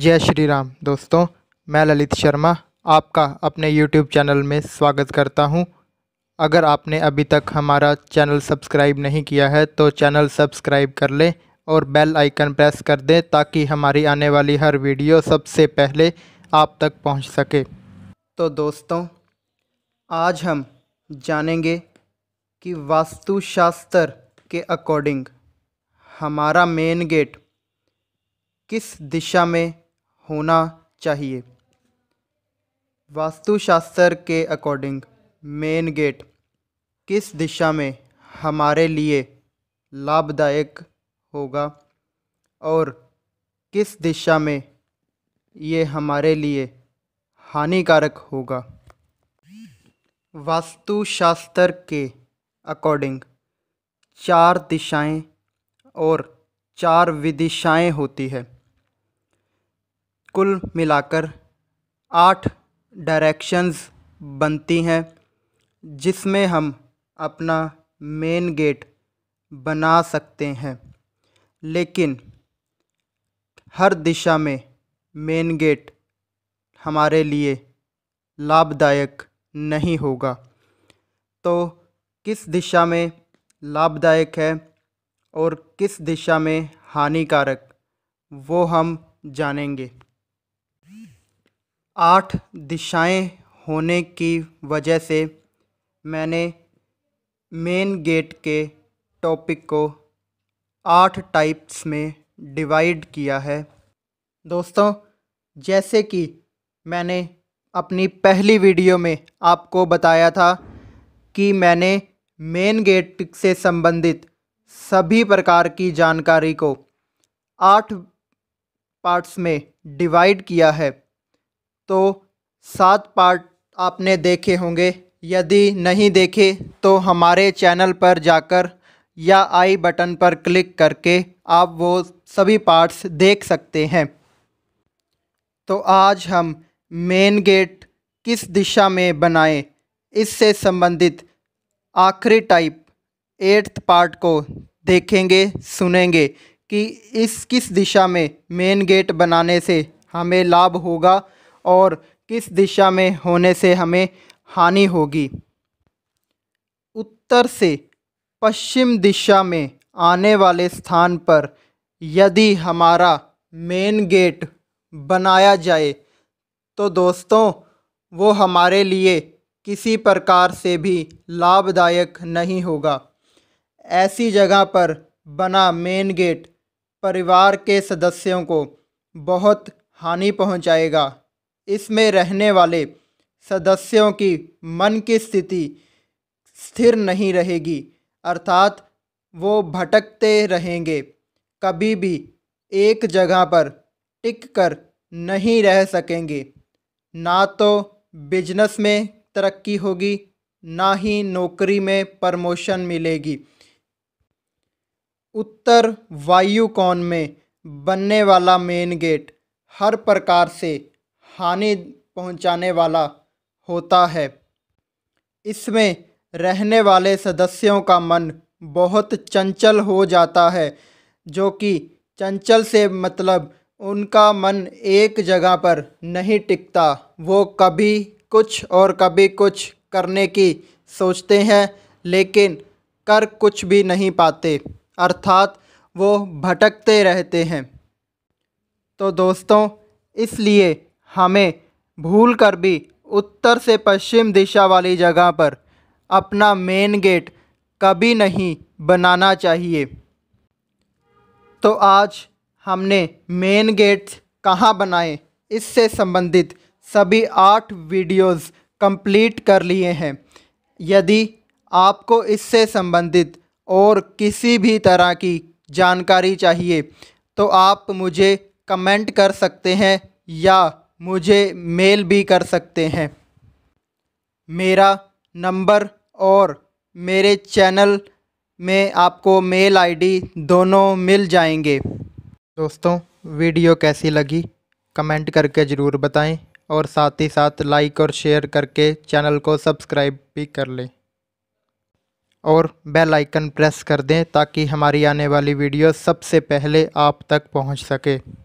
जय श्री राम दोस्तों मैं ललित शर्मा आपका अपने YouTube चैनल में स्वागत करता हूं। अगर आपने अभी तक हमारा चैनल सब्सक्राइब नहीं किया है तो चैनल सब्सक्राइब कर लें और बेल आइकन प्रेस कर दें ताकि हमारी आने वाली हर वीडियो सबसे पहले आप तक पहुंच सके तो दोस्तों आज हम जानेंगे कि वास्तुशास्त्र के अकॉर्डिंग हमारा मेन गेट किस दिशा में होना चाहिए वास्तुशास्त्र के अकॉर्डिंग मेन गेट किस दिशा में हमारे लिए लाभदायक होगा और किस दिशा में ये हमारे लिए हानिकारक होगा वास्तुशास्त्र के अकॉर्डिंग चार दिशाएं और चार विदिशाएं होती है कुल मिलाकर आठ डायरेक्शंस बनती हैं जिसमें हम अपना मेन गेट बना सकते हैं लेकिन हर दिशा में मेन गेट हमारे लिए लाभदायक नहीं होगा तो किस दिशा में लाभदायक है और किस दिशा में हानिकारक वो हम जानेंगे आठ दिशाएँ होने की वजह से मैंने मेन गेट के टॉपिक को आठ टाइप्स में डिवाइड किया है दोस्तों जैसे कि मैंने अपनी पहली वीडियो में आपको बताया था कि मैंने मेन गेट से संबंधित सभी प्रकार की जानकारी को आठ पार्ट्स में डिवाइड किया है तो सात पार्ट आपने देखे होंगे यदि नहीं देखे तो हमारे चैनल पर जाकर या आई बटन पर क्लिक करके आप वो सभी पार्ट्स देख सकते हैं तो आज हम मेन गेट किस दिशा में बनाएं इससे संबंधित आखिरी टाइप एट्थ पार्ट को देखेंगे सुनेंगे कि इस किस दिशा में मेन गेट बनाने से हमें लाभ होगा और किस दिशा में होने से हमें हानि होगी उत्तर से पश्चिम दिशा में आने वाले स्थान पर यदि हमारा मेन गेट बनाया जाए तो दोस्तों वो हमारे लिए किसी प्रकार से भी लाभदायक नहीं होगा ऐसी जगह पर बना मेन गेट परिवार के सदस्यों को बहुत हानि पहुंचाएगा इसमें रहने वाले सदस्यों की मन की स्थिति स्थिर नहीं रहेगी अर्थात वो भटकते रहेंगे कभी भी एक जगह पर टिक कर नहीं रह सकेंगे ना तो बिजनेस में तरक्की होगी ना ही नौकरी में प्रमोशन मिलेगी उत्तर वायु में बनने वाला मेन गेट हर प्रकार से हानि पहुंचाने वाला होता है इसमें रहने वाले सदस्यों का मन बहुत चंचल हो जाता है जो कि चंचल से मतलब उनका मन एक जगह पर नहीं टिकता वो कभी कुछ और कभी कुछ करने की सोचते हैं लेकिन कर कुछ भी नहीं पाते अर्थात वो भटकते रहते हैं तो दोस्तों इसलिए हमें भूल कर भी उत्तर से पश्चिम दिशा वाली जगह पर अपना मेन गेट कभी नहीं बनाना चाहिए तो आज हमने मेन गेट्स कहाँ बनाए इससे संबंधित सभी आठ वीडियोस कंप्लीट कर लिए हैं यदि आपको इससे संबंधित और किसी भी तरह की जानकारी चाहिए तो आप मुझे कमेंट कर सकते हैं या मुझे मेल भी कर सकते हैं मेरा नंबर और मेरे चैनल में आपको मेल आईडी दोनों मिल जाएंगे दोस्तों वीडियो कैसी लगी कमेंट करके ज़रूर बताएं और साथ ही साथ लाइक और शेयर करके चैनल को सब्सक्राइब भी कर लें और बेल आइकन प्रेस कर दें ताकि हमारी आने वाली वीडियो सबसे पहले आप तक पहुंच सके